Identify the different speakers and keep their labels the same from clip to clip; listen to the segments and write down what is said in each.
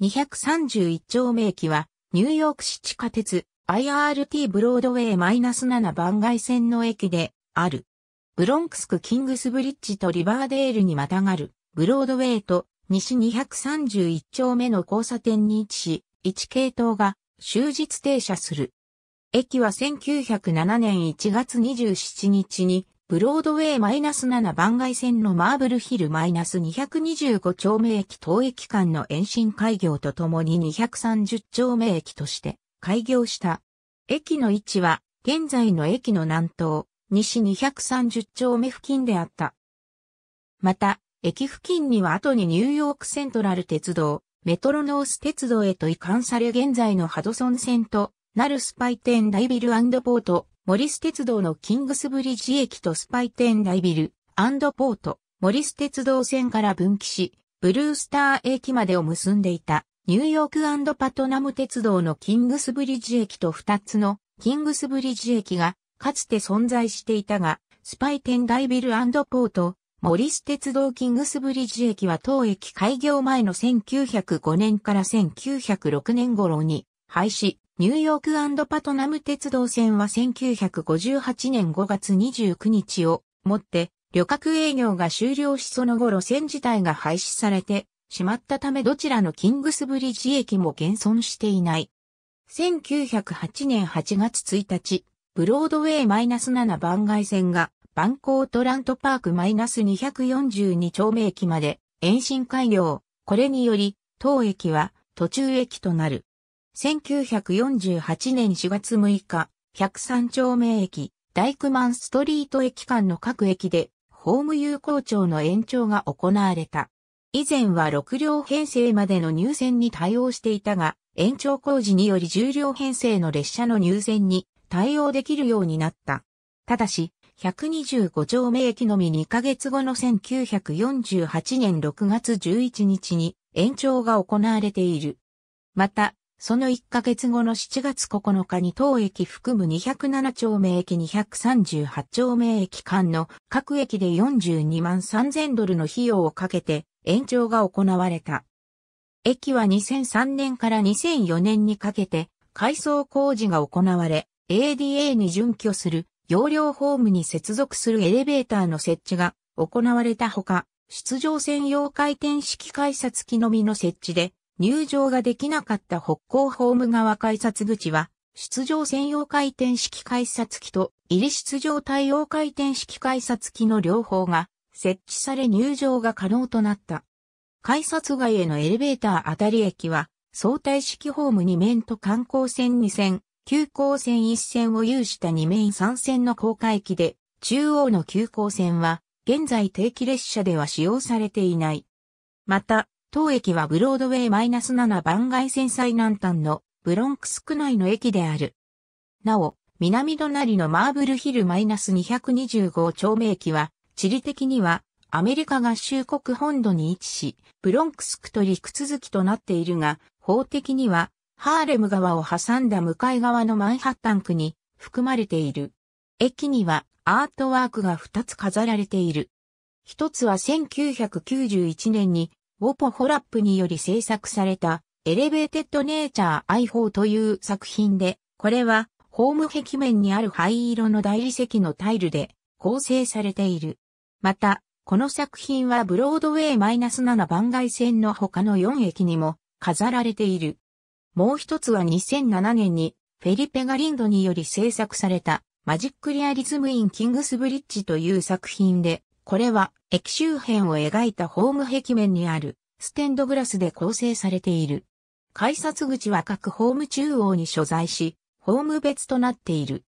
Speaker 1: 231丁目駅は、ニューヨーク市地下鉄 IRT ブロードウェイ -7 番外線の駅である。ブロンクスクキングスブリッジとリバーデールにまたがるブロードウェイと西231丁目の交差点に位置し、1系統が終日停車する。駅は1907年1月27日にブロードウェイ -7 番外線のマーブルヒル -225 丁目駅当駅間の延伸開業とともに230丁目駅として開業した。駅の位置は現在の駅の南東、西230丁目付近であった。また、駅付近には後にニューヨークセントラル鉄道、メトロノース鉄道へと移管され現在のハドソン線となるスパイテンダイビルポート、モリス鉄道のキングスブリッジ駅とスパイテンダイビルポート、モリス鉄道線から分岐し、ブルースター駅までを結んでいた、ニューヨークパトナム鉄道のキングスブリッジ駅と2つのキングスブリッジ駅がかつて存在していたが、スパイテンダイビルポート、モリス鉄道キングスブリッジ駅は当駅開業前の1905年から1906年頃に廃止、ニューヨークパトナム鉄道線は1958年5月29日をもって旅客営業が終了しその後路線自体が廃止されてしまったためどちらのキングスブリッジ駅も現存していない。1908年8月1日、ブロードウェイ -7 番外線がバンコートラントパーク -242 丁目駅まで延伸開業。これにより、当駅は途中駅となる。1948年4月6日、103丁目駅、ダイクマンストリート駅間の各駅で、ホーム有効庁の延長が行われた。以前は6両編成までの入線に対応していたが、延長工事により10両編成の列車の入線に対応できるようになった。ただし、125丁目駅のみ2ヶ月後の1948年6月11日に延長が行われている。また、その1ヶ月後の7月9日に当駅含む207丁目駅238丁目駅間の各駅で42万3000ドルの費用をかけて延長が行われた。駅は2003年から2004年にかけて改装工事が行われ ADA に準拠する容量ホームに接続するエレベーターの設置が行われたほか、出場専用回転式改札機のみの設置で入場ができなかった北港ホーム側改札口は、出場専用回転式改札機と入り出場対応回転式改札機の両方が設置され入場が可能となった。改札外へのエレベーターあたり駅は、相対式ホーム2面と観光線2線、急行線1線を有した2面3線の高架駅で、中央の急行線は、現在定期列車では使用されていない。また、当駅はブロードウェイ -7 番外線最南端のブロンクス区内の駅である。なお、南隣のマーブルヒル -225 丁目駅は、地理的にはアメリカ合衆国本土に位置し、ブロンクス区と陸続きとなっているが、法的にはハーレム川を挟んだ向かい側のマンハッタン区に含まれている。駅にはアートワークが2つ飾られている。一つは1991年にウォポ・ホラップにより制作された、エレベーテッド・ネイチャー・アイ・ホーという作品で、これは、ホーム壁面にある灰色の大理石のタイルで構成されている。また、この作品はブロードウェイ -7 番外線の他の4駅にも飾られている。もう一つは2007年にフェリペ・ガリンドにより制作されたマジックリアリズム・イン・キングスブリッジという作品でこれは駅周辺を描いたホーム壁面にあるステンドグラスで構成されている。改札口は各ホーム中央に所在し、ホーム別となっている。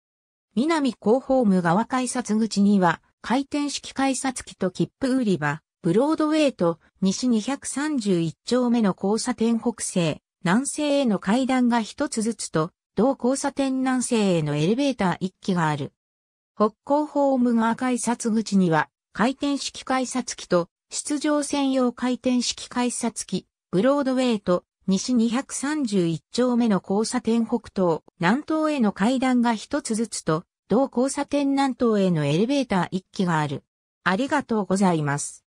Speaker 1: 南高ホーム側改札口には回転式改札機と切符売り場、ブロードウェイと西231丁目の交差点北西、南西への階段が一つずつと、同交差点南西へのエレベーター一機がある。北高ホーム側改札口には回転式改札機と出場専用回転式改札機、ブロードウェイと西231丁目の交差点北東、南東への階段が一つずつと、同交差点南東へのエレベーター1機がある。ありがとうございます。